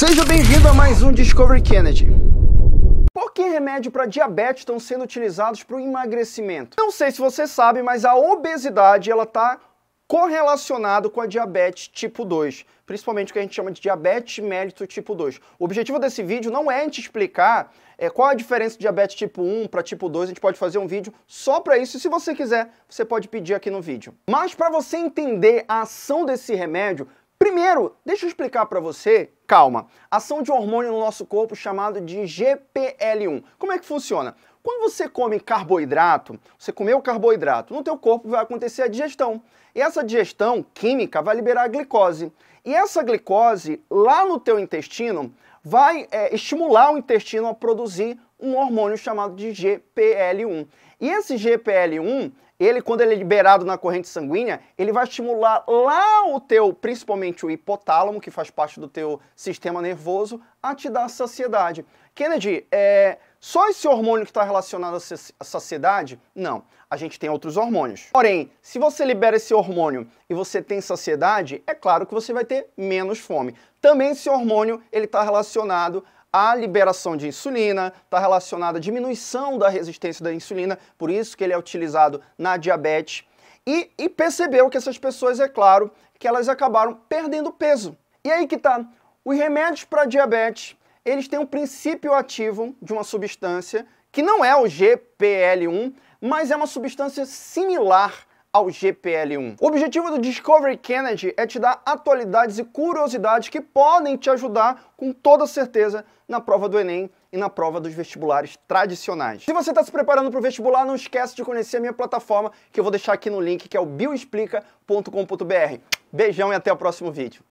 Seja bem-vindo a mais um Discovery Kennedy. Por que remédio para diabetes estão sendo utilizados para o emagrecimento? Não sei se você sabe, mas a obesidade ela está correlacionado com a diabetes tipo 2, principalmente o que a gente chama de diabetes mellitus tipo 2. O objetivo desse vídeo não é te explicar é, qual a diferença de diabetes tipo 1 para tipo 2, a gente pode fazer um vídeo só para isso, e se você quiser, você pode pedir aqui no vídeo. Mas para você entender a ação desse remédio, Primeiro, deixa eu explicar para você, calma, ação de um hormônio no nosso corpo chamado de GPL1. Como é que funciona? Quando você come carboidrato, você comeu carboidrato, no teu corpo vai acontecer a digestão. E essa digestão química vai liberar a glicose. E essa glicose, lá no teu intestino, vai é, estimular o intestino a produzir um hormônio chamado de GPL1. E esse GPL1, ele quando ele é liberado na corrente sanguínea, ele vai estimular lá o teu, principalmente o hipotálamo, que faz parte do teu sistema nervoso, a te dar saciedade. Kennedy, é só esse hormônio que está relacionado à saciedade? Não, a gente tem outros hormônios. Porém, se você libera esse hormônio e você tem saciedade, é claro que você vai ter menos fome. Também esse hormônio ele está relacionado a liberação de insulina, está relacionada à diminuição da resistência da insulina, por isso que ele é utilizado na diabetes. E, e percebeu que essas pessoas, é claro, que elas acabaram perdendo peso. E aí que tá, os remédios para diabetes, eles têm um princípio ativo de uma substância que não é o GPL1, mas é uma substância similar ao GPL1. O objetivo do Discovery Kennedy é te dar atualidades e curiosidades que podem te ajudar com toda certeza na prova do Enem e na prova dos vestibulares tradicionais. Se você está se preparando para o vestibular, não esquece de conhecer a minha plataforma que eu vou deixar aqui no link, que é o bioexplica.com.br. Beijão e até o próximo vídeo.